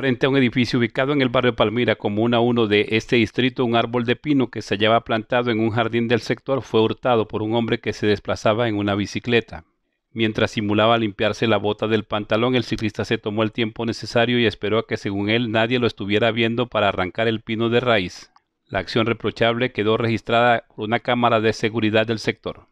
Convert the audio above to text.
Frente a un edificio ubicado en el barrio Palmira, comuna uno de este distrito, un árbol de pino que se hallaba plantado en un jardín del sector fue hurtado por un hombre que se desplazaba en una bicicleta. Mientras simulaba limpiarse la bota del pantalón, el ciclista se tomó el tiempo necesario y esperó a que, según él, nadie lo estuviera viendo para arrancar el pino de raíz. La acción reprochable quedó registrada por una cámara de seguridad del sector.